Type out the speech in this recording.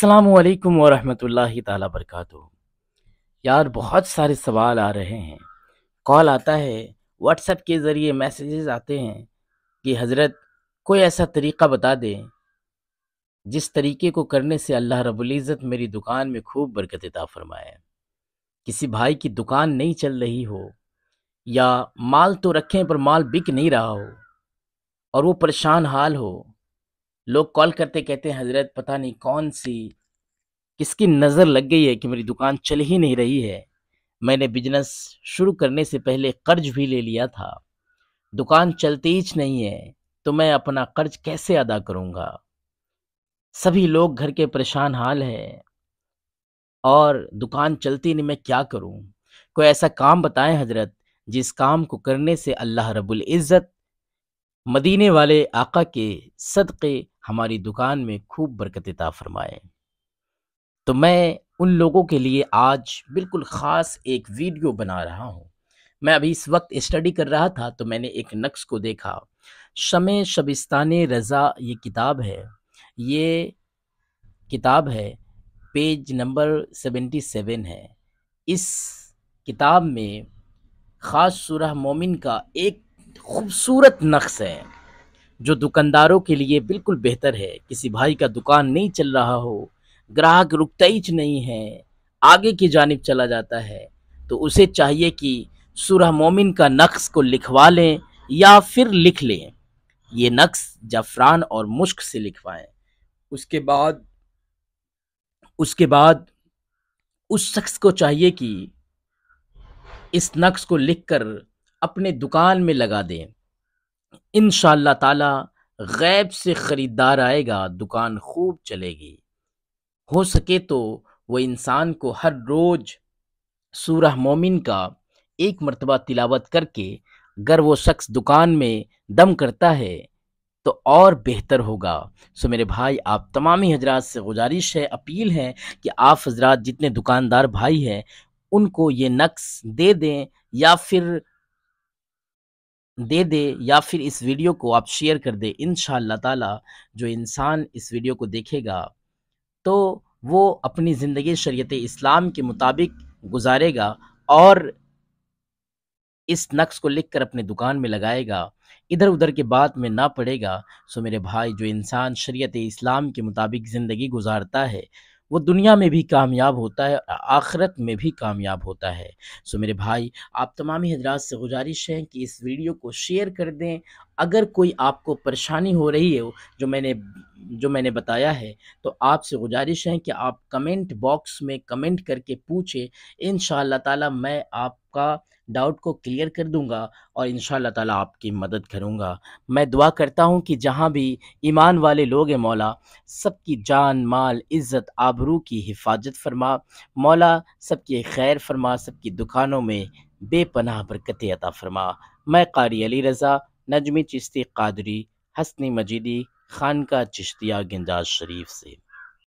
अल्लाम वरम् ताला यार बहुत सारे सवाल आ रहे हैं कॉल आता है व्हाट्सएप के ज़रिए मैसेजेस आते हैं कि हज़रत कोई ऐसा तरीक़ा बता दें जिस तरीके को करने से अल्लाह रबुल्ज़त मेरी दुकान में खूब बरकत अता फरमाए किसी भाई की दुकान नहीं चल रही हो या माल तो रखें पर माल बिक नहीं रहा हो और वो परेशान हाल हो लोग कॉल करते कहते हैं हजरत पता नहीं कौन सी किसकी नज़र लग गई है कि मेरी दुकान चल ही नहीं रही है मैंने बिजनेस शुरू करने से पहले कर्ज भी ले लिया था दुकान चलती ही नहीं है तो मैं अपना कर्ज कैसे अदा करूँगा सभी लोग घर के परेशान हाल है और दुकान चलती नहीं मैं क्या करूं कोई ऐसा काम बताएं हजरत जिस काम को करने से अल्लाह रब्बुल इज़्ज़त मदीने वाले आका के सदक़े हमारी दुकान में खूब बरकत फरमाए तो मैं उन लोगों के लिए आज बिल्कुल ख़ास एक वीडियो बना रहा हूँ मैं अभी इस वक्त स्टडी कर रहा था तो मैंने एक नक्श को देखा शम शबिस्तान रज़ा ये किताब है ये किताब है पेज नंबर सेवेंटी सेवन है इस किताब में ख़ास सुरह मोमिन का एक खूबसूरत नक्श है जो दुकानदारों के लिए बिल्कुल बेहतर है किसी भाई का दुकान नहीं चल रहा हो ग्राहक रुकता ही नहीं है आगे की जानब चला जाता है तो उसे चाहिए कि सुरह मोमिन का नक्श को लिखवा लें या फिर लिख लें ये नक्श जाफरान और मुश्क से लिखवाएं उसके बाद उसके बाद उस शख्स को चाहिए कि इस नक्श को लिखकर अपने दुकान में लगा दें इन ताला गैब से ख़रीदार आएगा दुकान खूब चलेगी हो सके तो वह इंसान को हर रोज़ सूरह मोमिन का एक मरतबा तिलावत करके अगर वो शख्स दुकान में दम करता है तो और बेहतर होगा सो मेरे भाई आप तमामी हजरात से गुजारिश है अपील है कि आप हजरात जितने दुकानदार भाई हैं उनको ये नक्स दे दें या फिर दे दे या फिर इस वीडियो को आप शेयर कर दे इन ताला जो इंसान इस वीडियो को देखेगा तो वो अपनी ज़िंदगी शरीत इस्लाम के मुताबिक गुजारेगा और इस नक्श को लिख कर अपने दुकान में लगाएगा इधर उधर के बात में ना पड़ेगा सो मेरे भाई जो इंसान शरीत इस्लाम के मुताबिक ज़िंदगी गुजारता है वो दुनिया में भी कामयाब होता है आखरत में भी कामयाब होता है सो मेरे भाई आप तमामी हजरात से गुजारिश हैं कि इस वीडियो को शेयर कर दें अगर कोई आपको परेशानी हो रही है जो मैंने जो मैंने बताया है तो आपसे गुजारिश है कि आप कमेंट बॉक्स में कमेंट करके पूछें इन ताला मैं आपका डाउट को क्लियर कर दूंगा और इन ताला आपकी मदद करूंगा मैं दुआ करता हूं कि जहां भी ईमान वाले लोग हैं मौला सबकी जान माल इज़्ज़त आबरू की हिफाजत फरमा मौला सबकी खैर फरमा सबकी दुकानों में बेपनाह बरकत अता फरमा मैं कारी अली रज़ा नजमी चिश्ती कादरी हसनी मजीदी खानका चिश्तिया गेंदाज शरीफ से